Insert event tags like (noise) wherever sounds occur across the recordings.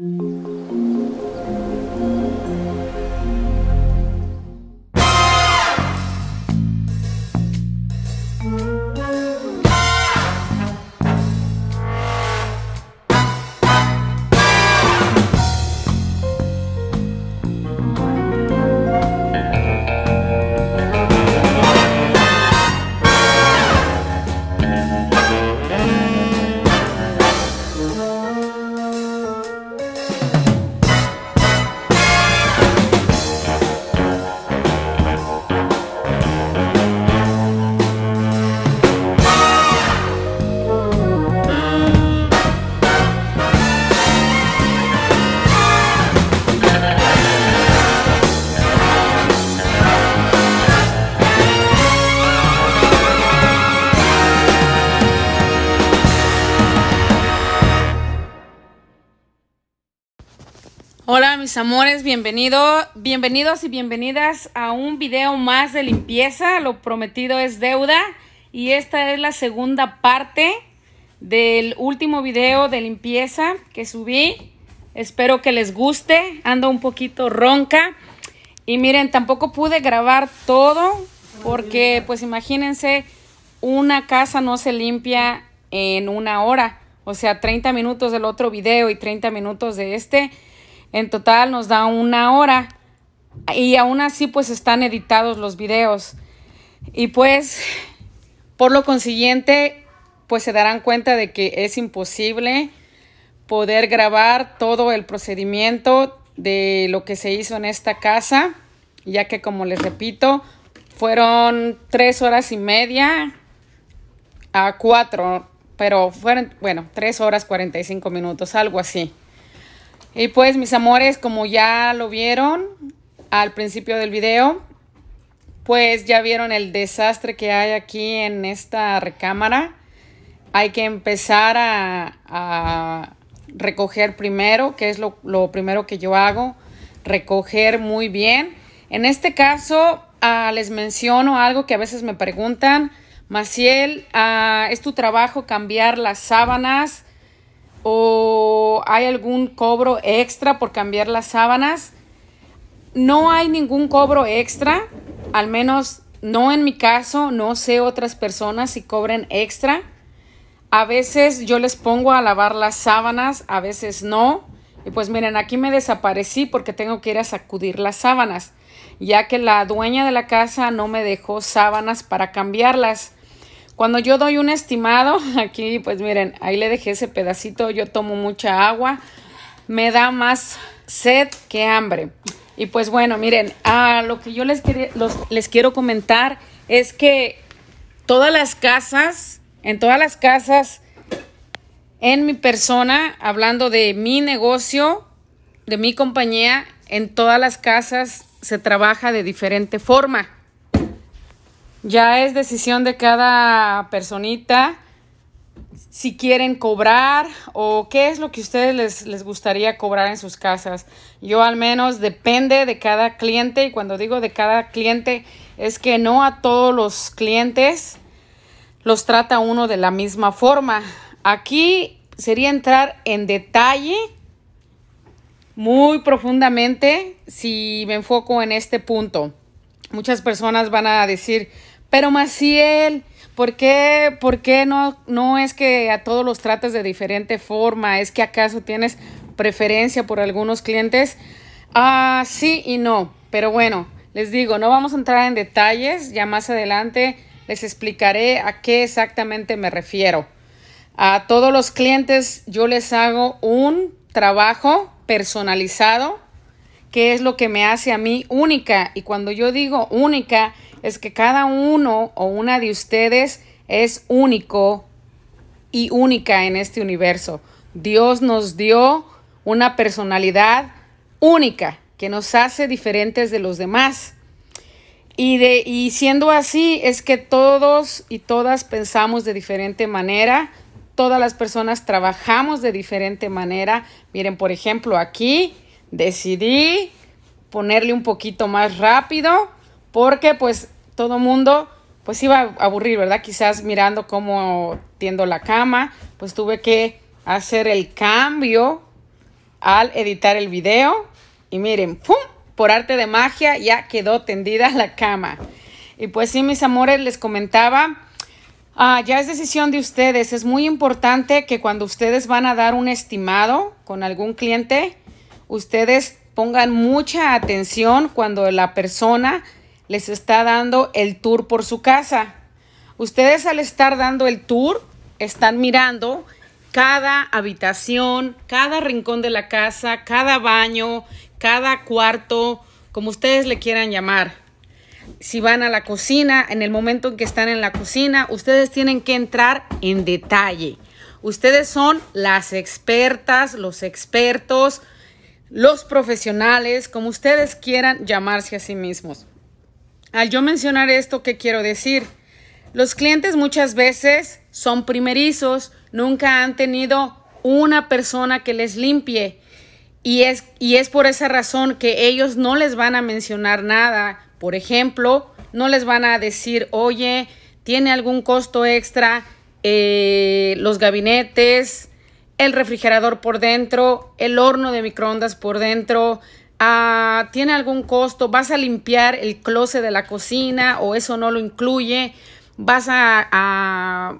Mm-hmm. amores, bienvenido, bienvenidos y bienvenidas a un video más de limpieza. Lo prometido es deuda y esta es la segunda parte del último video de limpieza que subí. Espero que les guste. Ando un poquito ronca y miren, tampoco pude grabar todo porque pues imagínense una casa no se limpia en una hora. O sea, 30 minutos del otro video y 30 minutos de este en total nos da una hora y aún así pues están editados los videos. Y pues por lo consiguiente pues se darán cuenta de que es imposible poder grabar todo el procedimiento de lo que se hizo en esta casa, ya que como les repito, fueron tres horas y media a cuatro, pero fueron, bueno, tres horas cuarenta y cinco minutos, algo así. Y pues mis amores, como ya lo vieron al principio del video, pues ya vieron el desastre que hay aquí en esta recámara. Hay que empezar a, recoger primero, que es lo, primero que yo hago, recoger muy bien. En este caso, ah, les menciono algo que a veces me preguntan, Maciel, ah, ¿es tu trabajo cambiar las sábanas? o hay algún cobro extra por cambiar las sábanas. No hay ningún cobro extra, al menos no en mi caso, no sé otras personas si cobren extra. A veces yo les pongo a lavar las sábanas, a veces no. Y pues miren, aquí me desaparecí porque tengo que ir a sacudir las sábanas, ya que la dueña de la casa no me dejó sábanas para cambiarlas. Cuando yo doy un estimado, (laughs) aquí pues miren, ahí le dejé ese pedacito, yo tomo mucha agua, me da más sed que hambre. Y pues bueno, miren, a lo que yo les, les quiero comentar es que todas las casas, en todas las casas, en mi persona, hablando de mi negocio, de mi compañía, en todas las casas se trabaja de diferente forma. Ya es decisión de cada personita si quieren cobrar o qué es lo que ustedes les, gustaría cobrar en sus casas. Yo al menos depende de cada cliente y cuando digo de cada cliente es que no a todos los clientes los trata uno de la misma forma. Aquí sería entrar en detalle muy profundamente si me enfoco en este punto. Muchas personas van a decir, pero Maciel, ¿por qué, por qué no, no es que a todos los tratas de diferente forma? ¿Es que acaso tienes preferencia por algunos clientes? Ah, sí y no. Pero bueno, les digo, no vamos a entrar en detalles. Ya más adelante les explicaré a qué exactamente me refiero. A todos los clientes yo les hago un trabajo personalizado, que es lo que me hace a mí única. Y cuando yo digo única, es que cada uno o una de ustedes es único y única en este universo. Dios nos dio una personalidad única que nos hace diferentes de los demás. Y, de, siendo así, es que todos y todas pensamos de diferente manera, todas las personas trabajamos de diferente manera. Miren, por ejemplo, aquí decidí ponerle un poquito más rápido porque pues todo mundo pues iba a aburrir, ¿verdad? Quizás mirando cómo tiendo la cama, pues tuve que hacer el cambio al editar el video y miren, ¡pum! Por arte de magia ya quedó tendida la cama. Y pues sí, mis amores, les comentaba, ah, ya es decisión de ustedes, es muy importante que cuando ustedes van a dar un estimado con algún cliente, ustedes pongan mucha atención cuando la persona les está dando el tour por su casa. Ustedes al estar dando el tour, están mirando cada habitación, cada rincón de la casa, cada baño, cada cuarto, como ustedes le quieran llamar. Si van a la cocina, en el momento en que están en la cocina, ustedes tienen que entrar en detalle. Ustedes son las expertas, los expertos, los profesionales, como ustedes quieran llamarse a sí mismos. Al yo mencionar esto, ¿qué quiero decir? Los clientes muchas veces son primerizos, nunca han tenido una persona que les limpie. Y es, y es por esa razón que ellos no les van a mencionar nada. Por ejemplo, no les van a decir, oye, tiene algún costo extra eh, los gabinetes, el refrigerador por dentro, el horno de microondas por dentro, Ah, ¿Tiene algún costo? ¿Vas a limpiar el closet de la cocina o eso no lo incluye? ¿Vas a,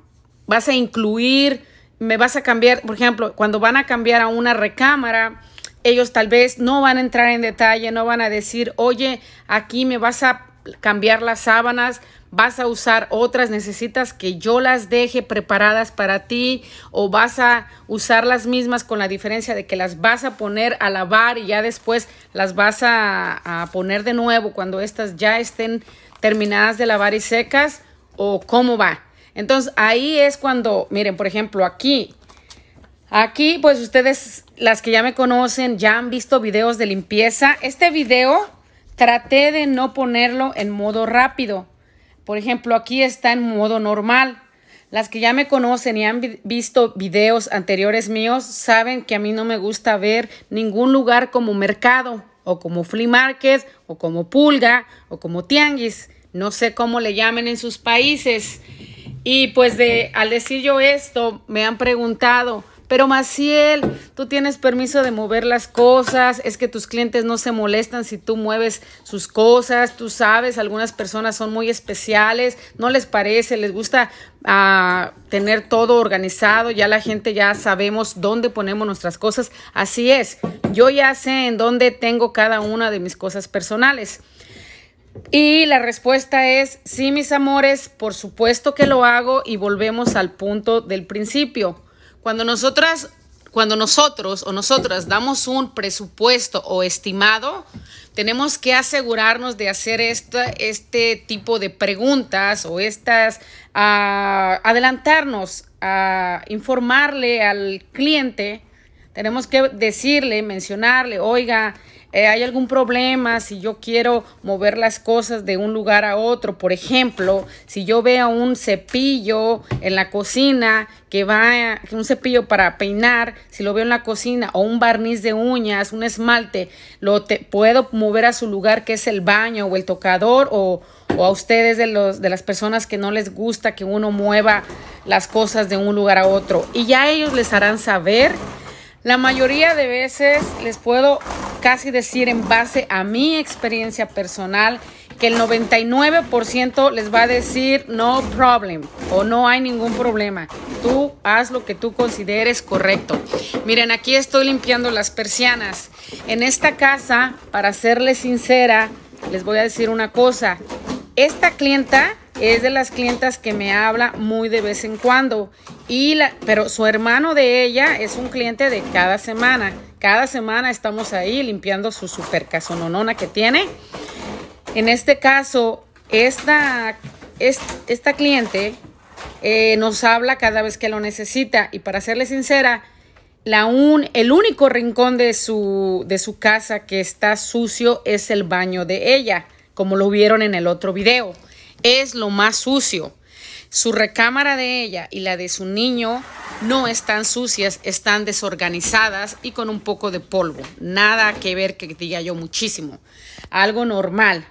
vas a incluir? ¿Me vas a cambiar? Por ejemplo, cuando van a cambiar a una recámara, ellos tal vez no van a entrar en detalle, no van a decir, oye, aquí me vas a cambiar las sábanas, vas a usar otras, necesitas que yo las deje preparadas para ti o vas a usar las mismas con la diferencia de que las vas a poner a lavar y ya después las vas a, poner de nuevo cuando estas ya estén terminadas de lavar y secas o cómo va. Entonces ahí es cuando, miren, por ejemplo, aquí Aquí, pues ustedes, las que ya me conocen, ya han visto videos de limpieza. Este video Traté de no ponerlo en modo rápido. Por ejemplo, aquí está en modo normal. Las que ya me conocen y han visto videos anteriores míos saben que a mí no me gusta ver ningún lugar como mercado o como flea market o como pulga o como tianguis. No sé cómo le llamen en sus países. Y pues de al decir yo esto, me han preguntado, pero Maciel, tú tienes permiso de mover las cosas, es que tus clientes no se molestan si tú mueves sus cosas, tú sabes, algunas personas son muy especiales, no les parece, les gusta ah, tener todo organizado, ya la gente ya sabemos dónde ponemos nuestras cosas. Así es, yo ya sé en dónde tengo cada una de mis cosas personales. Y la respuesta es, sí, mis amores, por supuesto que lo hago y volvemos al punto del principio. Cuando nosotras, cuando nosotros o nosotras damos un presupuesto o estimado, tenemos que asegurarnos de hacer esta, este tipo de preguntas o estas, adelantarnos a informarle al cliente tenemos que decirle, mencionarle, oiga, eh, hay algún problema, si yo quiero mover las cosas de un lugar a otro, por ejemplo, si yo veo un cepillo en la cocina que va, un cepillo para peinar, si lo veo en la cocina, o un barniz de uñas, un esmalte, lo puedo mover a su lugar que es el baño o el tocador o a ustedes de, los, de las personas que no les gusta que uno mueva las cosas de un lugar a otro. Y ya ellos les harán saber la mayoría de veces les puedo casi decir en base a mi experiencia personal que el 99% les va a decir no problem o no hay ningún problema. Tú haz lo que tú consideres correcto. Miren, aquí estoy limpiando las persianas. En esta casa, para serles sincera, les voy a decir una cosa. Esta clienta es de las clientas que me habla muy de vez en cuando. Y la, pero su hermano de ella es un cliente de cada semana. Cada semana estamos ahí limpiando su super casononona que tiene. En este caso, esta, esta cliente eh, nos habla cada vez que lo necesita. Y para serle sincera, la un, el único rincón de su, de su casa que está sucio es el baño de ella, como lo vieron en el otro video es lo más sucio. Su recámara de ella y la de su niño no están sucias, están desorganizadas y con un poco de polvo. Nada que ver que diga yo muchísimo. Algo normal.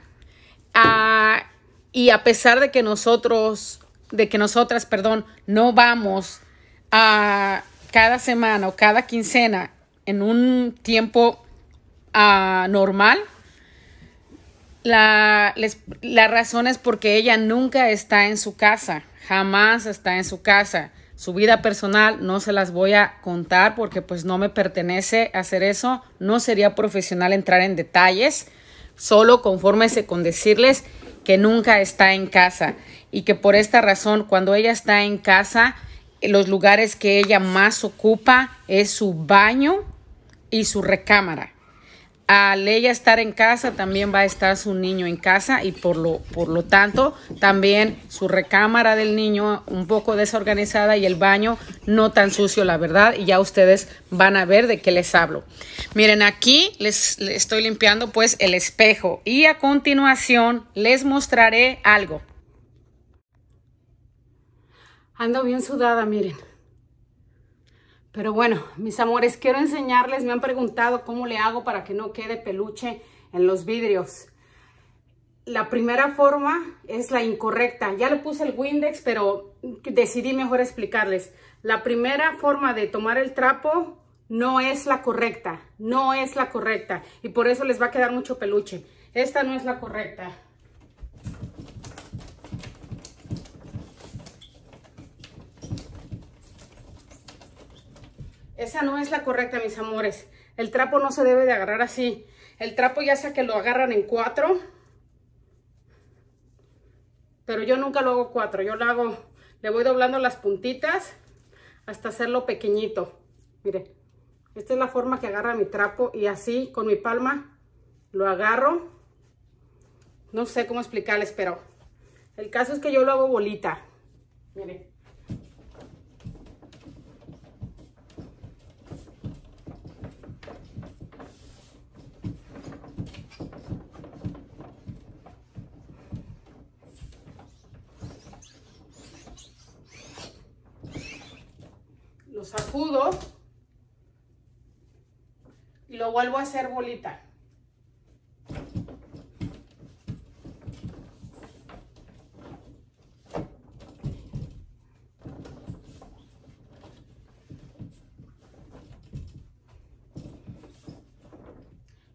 Ah, y a pesar de que nosotros, de que nosotras, perdón, no vamos a cada semana o cada quincena en un tiempo ah, normal, la, razón es porque ella nunca está en su casa, jamás está en su casa. Su vida personal no se las voy a contar porque pues no me pertenece hacer eso. No sería profesional entrar en detalles. Solo confórmese con decirles que nunca está en casa y que por esta razón cuando ella está en casa los lugares que ella más ocupa es su baño y su recámara al ella estar en casa, también va a estar su niño en casa y por lo, tanto también su recámara del niño un poco desorganizada y el baño no tan sucio, la verdad. Y ya ustedes van a ver de qué les hablo. Miren, aquí les, estoy limpiando pues el espejo y a continuación les mostraré algo. Ando bien sudada, miren. Pero bueno, mis amores, quiero enseñarles, me han preguntado cómo le hago para que no quede peluche en los vidrios. La primera forma es la incorrecta. Ya le puse el Windex, pero decidí mejor explicarles. La primera forma de tomar el trapo no es la correcta, no es la correcta. Y por eso les va a quedar mucho peluche. Esta no es la correcta. Esa no es la correcta, mis amores. El trapo no se debe de agarrar así. El trapo ya sea que lo agarran en cuatro. Pero yo nunca lo hago cuatro. Yo lo hago, le voy doblando las puntitas hasta hacerlo pequeñito. Mire, esta es la forma que agarra mi trapo y así con mi palma lo agarro. No sé cómo explicarles, pero el caso es que yo lo hago bolita. Mire. y lo vuelvo a hacer bolita.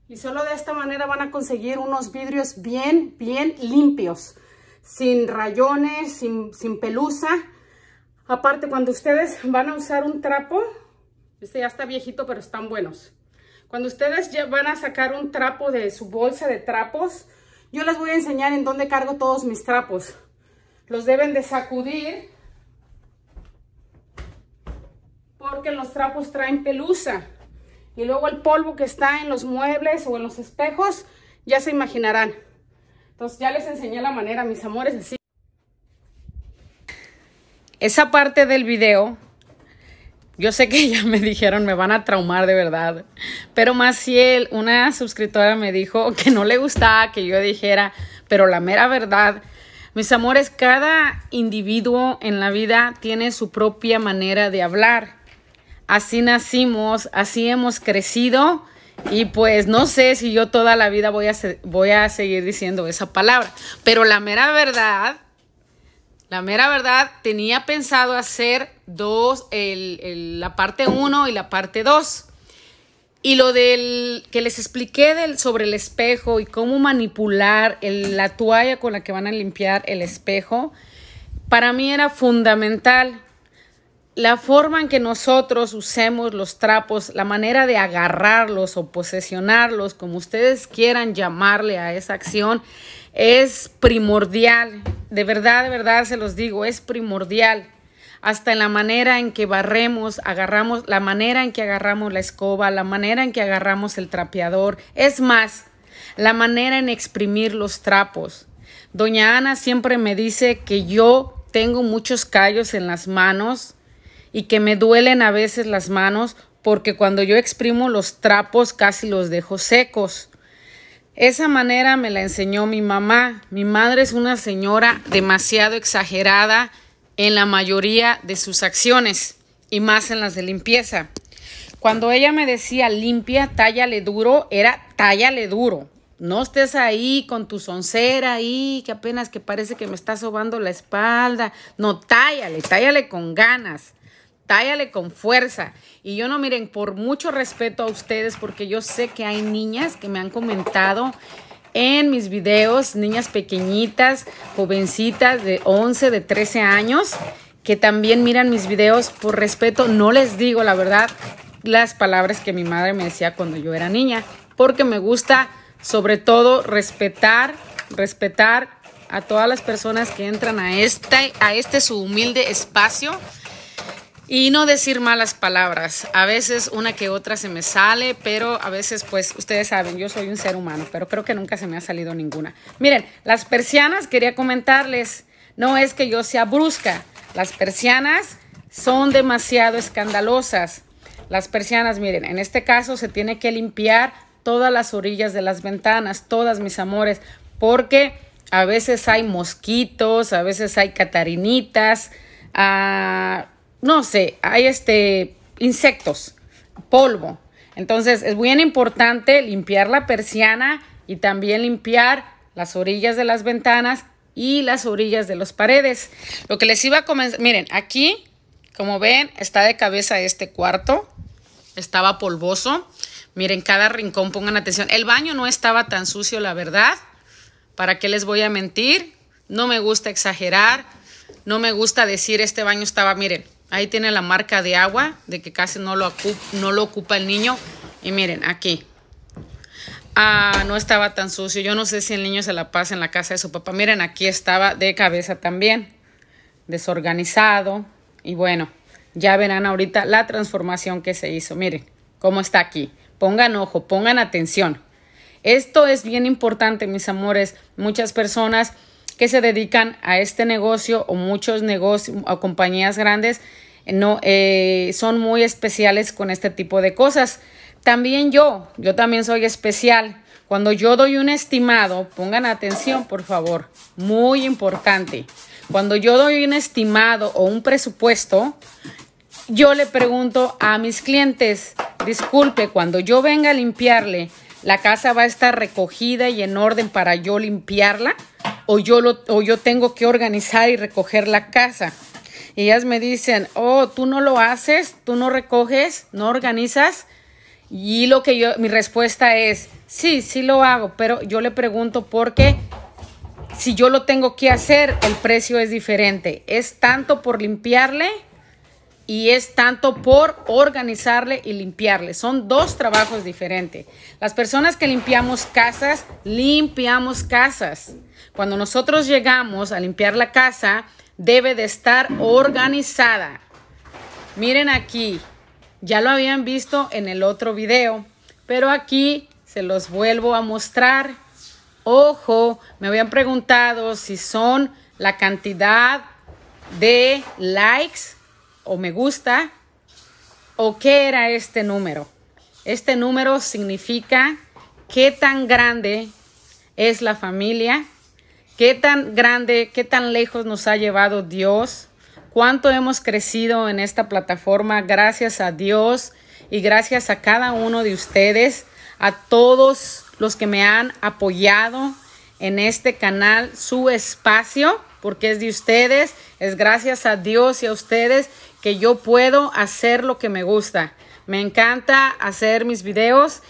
Y solo de esta manera van a conseguir unos vidrios bien, bien limpios, sin rayones, sin, sin pelusa. Aparte, cuando ustedes van a usar un trapo, este ya está viejito, pero están buenos. Cuando ustedes van a sacar un trapo de su bolsa de trapos, yo les voy a enseñar en dónde cargo todos mis trapos. Los deben de sacudir porque los trapos traen pelusa. Y luego el polvo que está en los muebles o en los espejos, ya se imaginarán. Entonces ya les enseñé la manera, mis amores, así. Esa parte del video, yo sé que (laughs) ya me dijeron, me van a traumar de verdad, pero Maciel, una suscriptora me dijo que no le gustaba que yo dijera, pero la mera verdad, mis amores, cada individuo en la vida tiene su propia manera de hablar. Así nacimos, así hemos crecido. Y pues no sé si yo toda la vida voy a, voy a seguir diciendo esa palabra, pero la mera verdad la mera verdad, tenía pensado hacer dos, la parte 1 y la parte 2. Y lo del que les expliqué del, sobre el espejo y cómo manipular la toalla con la que van a limpiar el espejo, para mí era fundamental. La forma en que nosotros usemos los trapos, la manera de agarrarlos o posesionarlos, como ustedes quieran llamarle a esa acción, es primordial. De verdad, de verdad se los digo, es primordial. Hasta en la manera en que barremos, agarramos, la manera en que agarramos la escoba, la manera en que agarramos el trapeador. Es más, la manera en exprimir los trapos. Doña Ana siempre me dice que yo tengo muchos callos en las manos y que me duelen a veces las manos porque cuando yo exprimo los trapos casi los dejo secos. Esa manera me la enseñó mi mamá. Mi madre es una señora demasiado exagerada en la mayoría de sus acciones y más en las de limpieza. Cuando ella me decía limpia, tállale duro, era tállale duro. No estés ahí con tu soncera ahí, que apenas que parece que me está sobando la espalda. No, tállale, tállale con ganas. Tállale con fuerza. Y yo no, miren, por mucho respeto a ustedes, porque yo sé que hay niñas que me han comentado en mis videos, niñas pequeñitas, jovencitas de 11, de 13 años, que también miran mis videos por respeto. No les digo la verdad las palabras que mi madre me decía cuando yo era niña, porque me gusta sobre todo respetar, respetar a todas las personas que entran a esta a este su humilde espacio y no decir malas palabras. A veces una que otra se me sale, pero a veces pues ustedes saben, yo soy un ser humano, pero creo que nunca se me ha salido ninguna. Miren, las persianas, quería comentarles, no es que yo sea brusca, las persianas son demasiado escandalosas. Las persianas, miren, en este caso se tiene que limpiar todas las orillas de las ventanas, todas mis amores, porque a veces hay mosquitos, a veces hay catarinitas, a... Ah, no sé, hay este, insectos, polvo. Entonces es bien importante limpiar la persiana y también limpiar las orillas de las ventanas y las orillas de las paredes. Lo que les iba a comenzar, miren, aquí, como ven, está de cabeza este cuarto, estaba polvoso. Miren, cada rincón, pongan atención. El baño no estaba tan sucio, la verdad. ¿Para qué les voy a mentir? No me gusta exagerar, no me gusta decir este baño estaba, miren, Ahí tiene la marca de agua, de que casi no lo, no lo ocupa el niño. Y miren, aquí. Ah, no estaba tan sucio. Yo no sé si el niño se la pasa en la casa de su papá. Miren, aquí estaba de cabeza también. Desorganizado. Y bueno, ya verán ahorita la transformación que se hizo. Miren cómo está aquí. Pongan ojo, pongan atención. Esto es bien importante, mis amores. Muchas personas que se dedican a este negocio o muchos negocios o compañías grandes no, eh, son muy especiales con este tipo de cosas. También yo, yo también soy especial. Cuando yo doy un estimado, pongan atención por favor, muy importante. Cuando yo doy un estimado o un presupuesto, yo le pregunto a mis clientes, disculpe, cuando yo venga a limpiarle, la casa va a estar recogida y en orden para yo limpiarla o yo, lo, yo tengo que organizar y recoger la casa. Y ellas me dicen, oh, tú no lo haces, tú no recoges, no organizas. Y lo que yo, mi respuesta es, sí, sí lo hago, pero yo le pregunto por qué. Si yo lo tengo que hacer, el precio es diferente. Es tanto por limpiarle y es tanto por organizarle y limpiarle. Son dos trabajos diferentes. Las personas que limpiamos casas, limpiamos casas. Cuando nosotros llegamos a limpiar la casa, debe de estar organizada. Miren aquí, ya lo habían visto en el otro video, pero aquí se los vuelvo a mostrar. Ojo, me habían preguntado si son la cantidad de likes o me gusta o qué era este número. Este número significa qué tan grande es la familia, qué tan grande, qué tan lejos nos ha llevado Dios, cuánto hemos crecido en esta plataforma gracias a Dios y gracias a cada uno de ustedes, a todos los que me han apoyado en este canal, su espacio, porque es de ustedes, es gracias a Dios y a ustedes que yo puedo hacer lo que me gusta. Me encanta hacer mis videos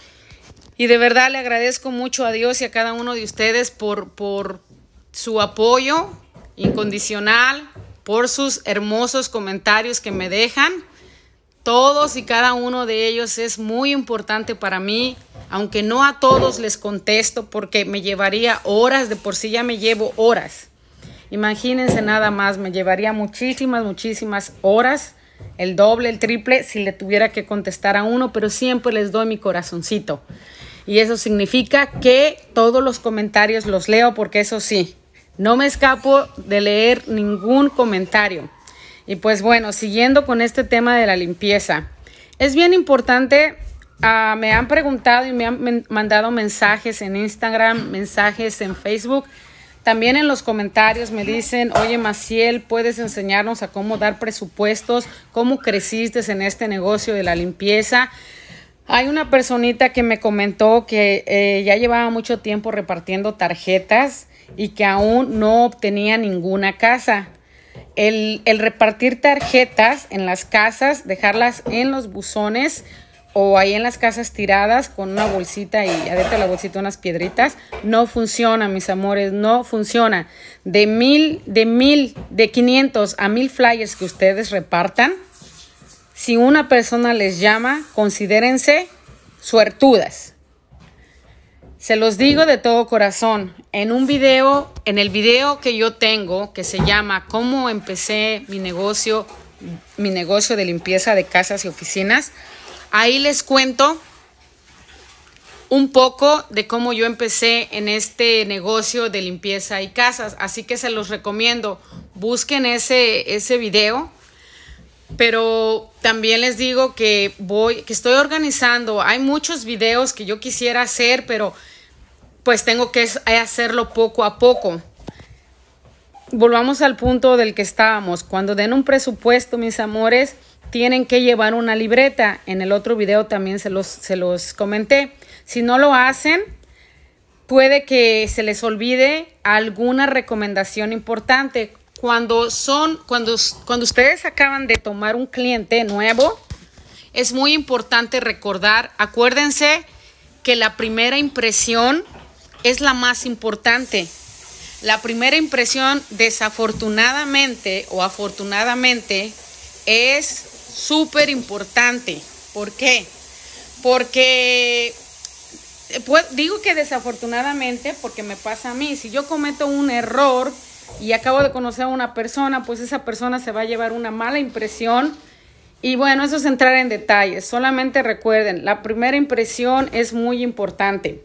y de verdad le agradezco mucho a Dios y a cada uno de ustedes por, su apoyo incondicional, por sus hermosos comentarios que me dejan. Todos y cada uno de ellos es muy importante para mí, aunque no a todos les contesto porque me llevaría horas, de por sí ya me llevo horas. Imagínense nada más, me llevaría muchísimas, muchísimas horas, el doble, el triple, si le tuviera que contestar a uno, pero siempre les doy mi corazoncito. Y eso significa que todos los comentarios los leo porque eso sí, no me escapo de leer ningún comentario. Y pues bueno, siguiendo con este tema de la limpieza, es bien importante, ah, me han preguntado y me han mandado mensajes en Instagram, mensajes en Facebook también en los comentarios me dicen, oye Maciel, ¿puedes enseñarnos a cómo dar presupuestos? ¿Cómo creciste en este negocio de la limpieza? Hay una personita que me comentó que eh, ya llevaba mucho tiempo repartiendo tarjetas y que aún no obtenía ninguna casa. el repartir tarjetas en las casas, dejarlas en los buzones, o ahí en las casas tiradas con una bolsita y adentro de la bolsita unas piedritas. No funciona, mis amores, no funciona. De mil, de mil, de 500 a mil flyers que ustedes repartan, si una persona les llama, considérense suertudas. Se los digo de todo corazón. En un video, en el video que yo tengo que se llama Cómo empecé mi negocio, mi negocio de limpieza de casas y oficinas, Ahí les cuento un poco de cómo yo empecé en este negocio de limpieza y casas. Así que se los recomiendo. Busquen ese, video. Pero también les digo que voy, que estoy organizando. Hay muchos videos que yo quisiera hacer, pero pues tengo que hacerlo poco a poco. Volvamos al punto del que estábamos. Cuando den un presupuesto, mis amores, tienen que llevar una libreta. En el otro video también se los, se los comenté. Si no lo hacen, puede que se les olvide alguna recomendación importante. Cuando son, cuando, cuando ustedes acaban de tomar un cliente nuevo, es muy importante recordar, acuérdense que la primera impresión es la más importante. La primera impresión, desafortunadamente o afortunadamente, es súper importante. ¿Por qué? Porque pues, digo que desafortunadamente, porque me pasa a mí, si yo cometo un error y acabo de conocer a una persona, pues esa persona se va a llevar una mala impresión. Y bueno, eso es entrar en detalles. Solamente recuerden, la primera impresión es muy importante.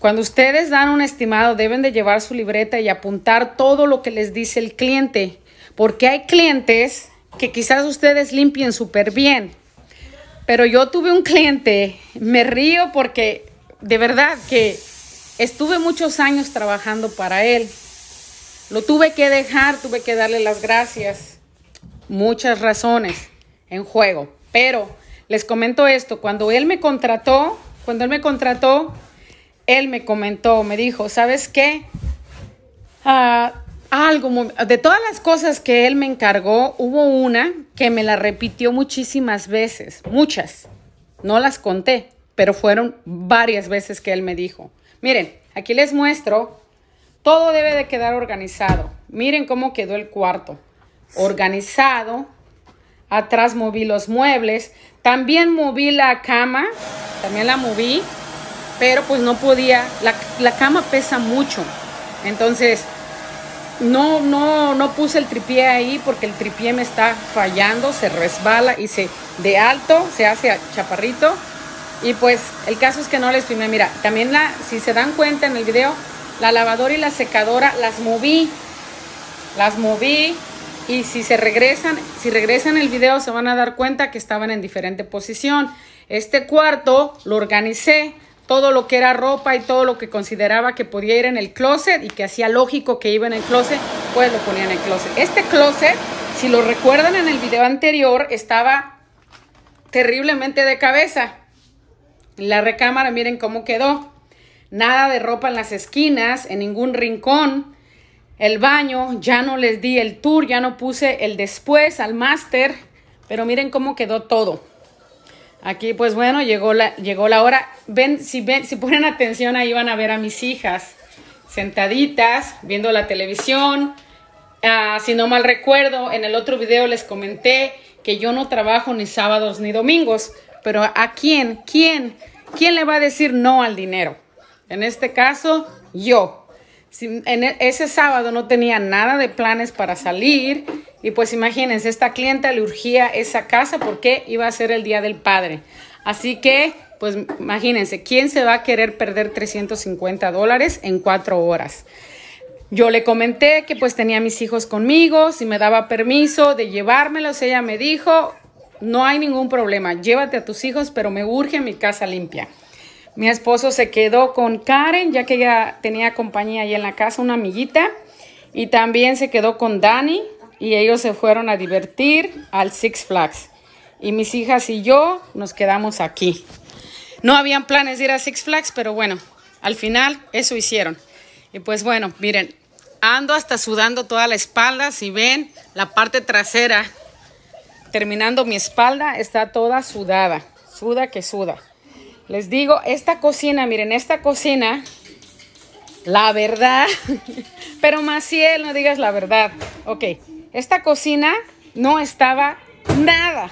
Cuando ustedes dan un estimado, deben de llevar su libreta y apuntar todo lo que les dice el cliente, porque hay clientes que quizás ustedes limpien súper bien. Pero yo tuve un cliente, me río porque de verdad que estuve muchos años trabajando para él. Lo tuve que dejar, tuve que darle las gracias. Muchas razones en juego. Pero les comento esto, cuando él me contrató, cuando él me contrató, él me comentó, me dijo, ¿sabes qué? Ah, algo, de todas las cosas que él me encargó, hubo una que me la repitió muchísimas veces, muchas. No las conté, pero fueron varias veces que él me dijo. Miren, aquí les muestro, todo debe de quedar organizado. Miren cómo quedó el cuarto. Organizado, atrás moví los muebles, también moví la cama, también la moví, pero pues no podía, la, la cama pesa mucho. Entonces, no, no, no puse el tripié ahí porque el tripié me está fallando, se resbala y se de alto, se hace chaparrito. Y pues el caso es que no les filmé. Mira, también la, si se dan cuenta en el video, la lavadora y la secadora las moví. Las moví. Y si se regresan, si regresan el video, se van a dar cuenta que estaban en diferente posición. Este cuarto lo organicé todo lo que era ropa y todo lo que consideraba que podía ir en el closet y que hacía lógico que iba en el closet, pues lo ponía en el closet. Este closet, si lo recuerdan en el video anterior, estaba terriblemente de cabeza. La recámara, miren cómo quedó. Nada de ropa en las esquinas, en ningún rincón. El baño, ya no les di el tour, ya no puse el después al máster, pero miren cómo quedó todo. Aquí, pues bueno, llegó la, llegó la hora. Ven, si ven, si ponen atención, ahí van a ver a mis hijas sentaditas, viendo la televisión. Ah, si no mal recuerdo, en el otro video les comenté que yo no trabajo ni sábados ni domingos. Pero ¿a quién? ¿Quién? ¿Quién le va a decir no al dinero? En este caso, yo. E, ese sábado no tenía nada de planes para salir y pues imagínense, esta clienta le urgía esa casa porque iba a ser el Día del Padre. Así que, pues imagínense, ¿quién se va a querer perder 350 dólares en cuatro horas? Yo le comenté que pues tenía mis hijos conmigo, si me daba permiso de llevármelos, ella me dijo, no hay ningún problema, llévate a tus hijos, pero me urge mi casa limpia. Mi esposo se quedó con Karen, ya que ella tenía compañía ahí en la casa, una amiguita. Y también se quedó con Dani y ellos se fueron a divertir al Six Flags. Y mis hijas y yo nos quedamos aquí. No habían planes de ir a Six Flags, pero bueno, al final eso hicieron. Y pues bueno, miren, ando hasta sudando toda la espalda. Si ven, la parte trasera, terminando mi espalda, está toda sudada. Suda que suda. Les digo, esta cocina, miren, esta cocina, la verdad, (laughs) pero Maciel, no digas la verdad. Ok, esta cocina no estaba nada,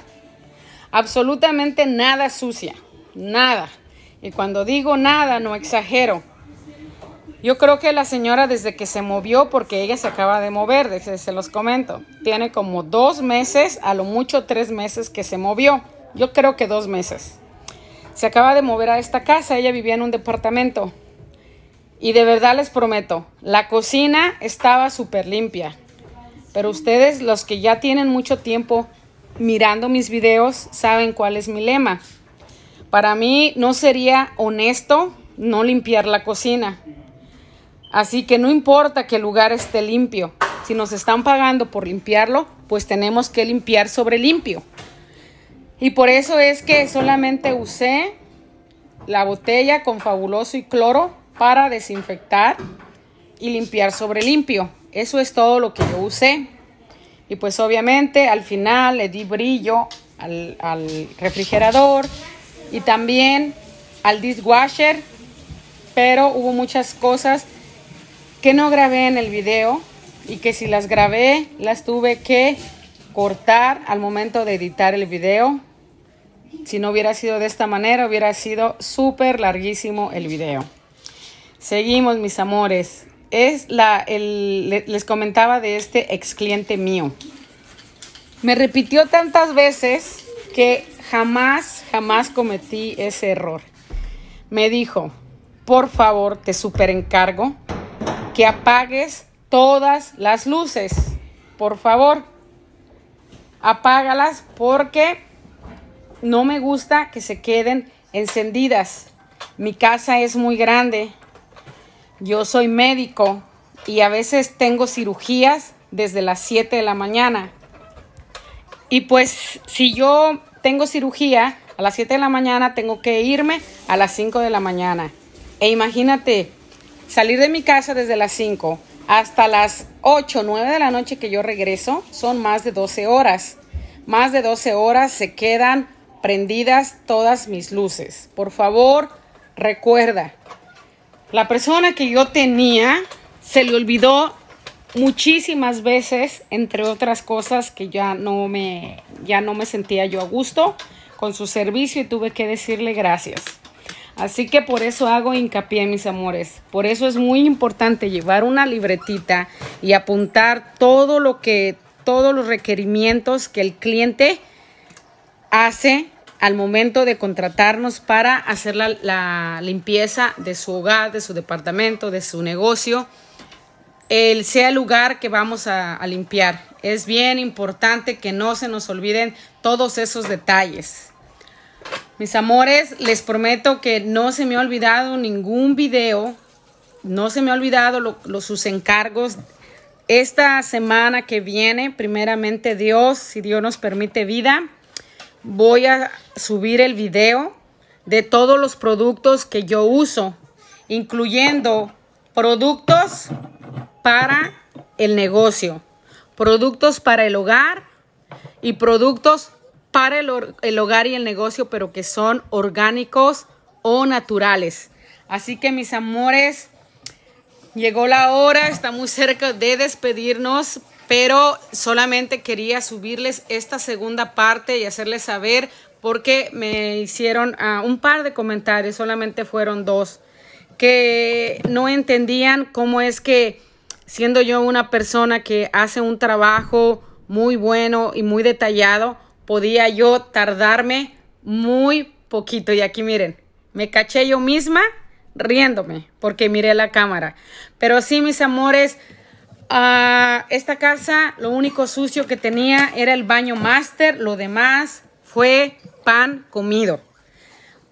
absolutamente nada sucia, nada. Y cuando digo nada, no exagero. Yo creo que la señora desde que se movió, porque ella se acaba de mover, desde, se los comento, tiene como dos meses, a lo mucho tres meses que se movió. Yo creo que dos meses se acaba de mover a esta casa, ella vivía en un departamento. Y de verdad les prometo, la cocina estaba súper limpia. Pero ustedes, los que ya tienen mucho tiempo mirando mis videos, saben cuál es mi lema. Para mí no sería honesto no limpiar la cocina. Así que no importa que el lugar esté limpio. Si nos están pagando por limpiarlo, pues tenemos que limpiar sobre limpio. Y por eso es que solamente usé la botella con fabuloso y cloro para desinfectar y limpiar sobre limpio. Eso es todo lo que yo usé. Y pues obviamente al final le di brillo al, refrigerador y también al dishwasher. Pero hubo muchas cosas que no grabé en el video y que si las grabé las tuve que cortar al momento de editar el video si no hubiera sido de esta manera, hubiera sido súper larguísimo el video. Seguimos, mis amores. Es la, el, les comentaba de este ex cliente mío. Me repitió tantas veces que jamás, jamás cometí ese error. Me dijo, por favor, te super encargo que apagues todas las luces. Por favor, apágalas porque no me gusta que se queden encendidas. Mi casa es muy grande. Yo soy médico y a veces tengo cirugías desde las 7 de la mañana. Y pues si yo tengo cirugía a las 7 de la mañana, tengo que irme a las 5 de la mañana. E imagínate salir de mi casa desde las 5 hasta las 8, 9 de la noche que yo regreso, son más de 12 horas. Más de 12 horas se quedan prendidas todas mis luces. Por favor, recuerda, la persona que yo tenía se le olvidó muchísimas veces, entre otras cosas, que ya no me, ya no me sentía yo a gusto con su servicio y tuve que decirle gracias. Así que por eso hago hincapié, mis amores. Por eso es muy importante llevar una libretita y apuntar todo lo que, todos los requerimientos que el cliente hace al momento de contratarnos para hacer la, limpieza de su hogar, de su departamento, de su negocio, el, sea el lugar que vamos a, limpiar. Es bien importante que no se nos olviden todos esos detalles. Mis amores, les prometo que no se me ha olvidado ningún video, no se me ha olvidado los sus encargos. Esta semana que viene, primeramente Dios, si Dios nos permite vida, voy a subir el video de todos los productos que yo uso, incluyendo productos para el negocio, productos para el hogar y productos para el, hogar y el negocio, pero que son orgánicos o naturales. Así que mis amores, llegó la hora, está muy cerca de despedirnos, pero solamente quería subirles esta segunda parte y hacerles saber porque me hicieron ah, un par de comentarios, solamente fueron dos, que no entendían cómo es que siendo yo una persona que hace un trabajo muy bueno y muy detallado, podía yo tardarme muy poquito. Y aquí miren, me caché yo misma riéndome porque miré la cámara. Pero sí, mis amores, a ah, esta casa, lo único sucio que tenía era el baño máster, lo demás fue pan comido.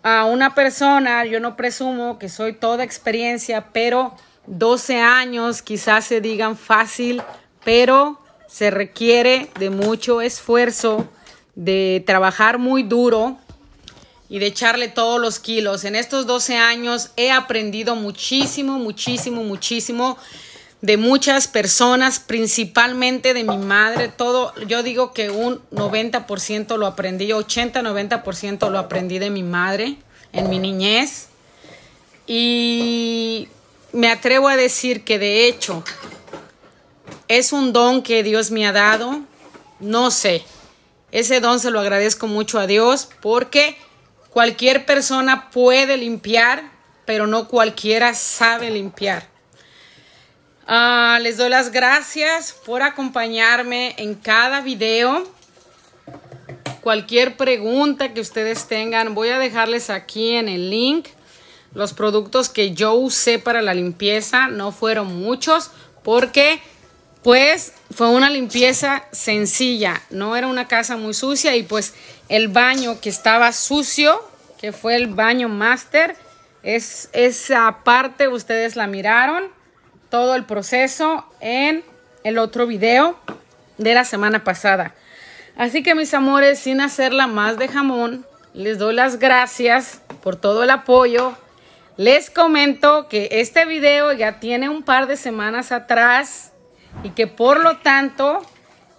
A una persona, yo no presumo que soy toda experiencia, pero 12 años quizás se digan fácil, pero se requiere de mucho esfuerzo, de trabajar muy duro y de echarle todos los kilos. En estos 12 años he aprendido muchísimo, muchísimo, muchísimo de muchas personas, principalmente de mi madre, todo, yo digo que un 90% lo aprendí, 80-90% lo aprendí de mi madre en mi niñez. Y me atrevo a decir que de hecho es un don que Dios me ha dado, no sé, ese don se lo agradezco mucho a Dios porque cualquier persona puede limpiar, pero no cualquiera sabe limpiar. Ah, les doy las gracias por acompañarme en cada video. Cualquier pregunta que ustedes tengan, voy a dejarles aquí en el link los productos que yo usé para la limpieza. No fueron muchos porque pues fue una limpieza sencilla. No era una casa muy sucia y pues el baño que estaba sucio, que fue el baño master, es, esa parte ustedes la miraron todo el proceso en el otro video de la semana pasada. Así que mis amores, sin hacerla más de jamón, les doy las gracias por todo el apoyo. Les comento que este video ya tiene un par de semanas atrás y que por lo tanto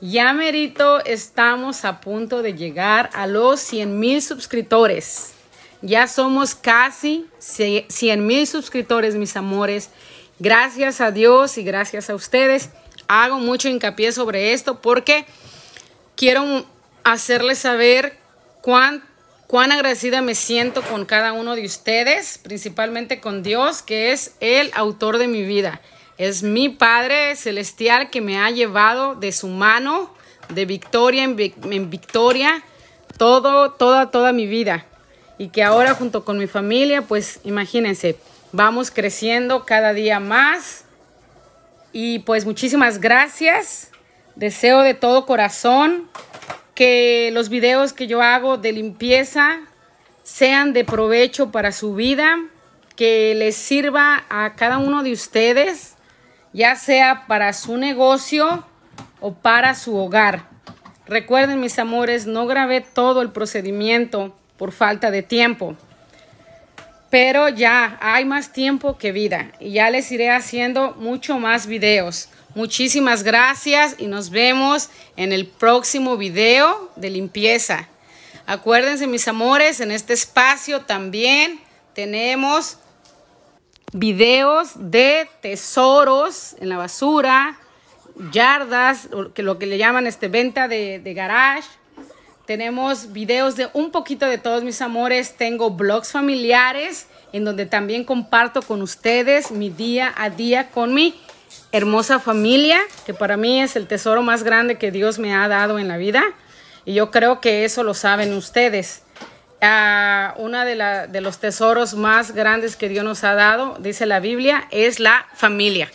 ya merito estamos a punto de llegar a los 100 mil suscriptores. Ya somos casi 100 mil suscriptores, mis amores. Gracias a Dios y gracias a ustedes. Hago mucho hincapié sobre esto porque quiero hacerles saber cuán, cuán agradecida me siento con cada uno de ustedes, principalmente con Dios, que es el autor de mi vida. Es mi Padre Celestial que me ha llevado de su mano, de victoria en, victoria, todo, toda, toda mi vida. Y que ahora junto con mi familia, pues imagínense, Vamos creciendo cada día más. Y pues muchísimas gracias. Deseo de todo corazón que los videos que yo hago de limpieza sean de provecho para su vida, que les sirva a cada uno de ustedes, ya sea para su negocio o para su hogar. Recuerden mis amores, no grabé todo el procedimiento por falta de tiempo pero ya hay más tiempo que vida y ya les iré haciendo mucho más videos. Muchísimas gracias y nos vemos en el próximo video de limpieza. Acuérdense mis amores, en este espacio también tenemos videos de tesoros en la basura, yardas, lo que le llaman este, venta de, de garage, tenemos videos de un poquito de todos mis amores. Tengo blogs familiares en donde también comparto con ustedes mi día a día con mi hermosa familia, que para mí es el tesoro más grande que Dios me ha dado en la vida. Y yo creo que eso lo saben ustedes. Ah, uno de, de los tesoros más grandes que Dios nos ha dado, dice la Biblia, es la familia.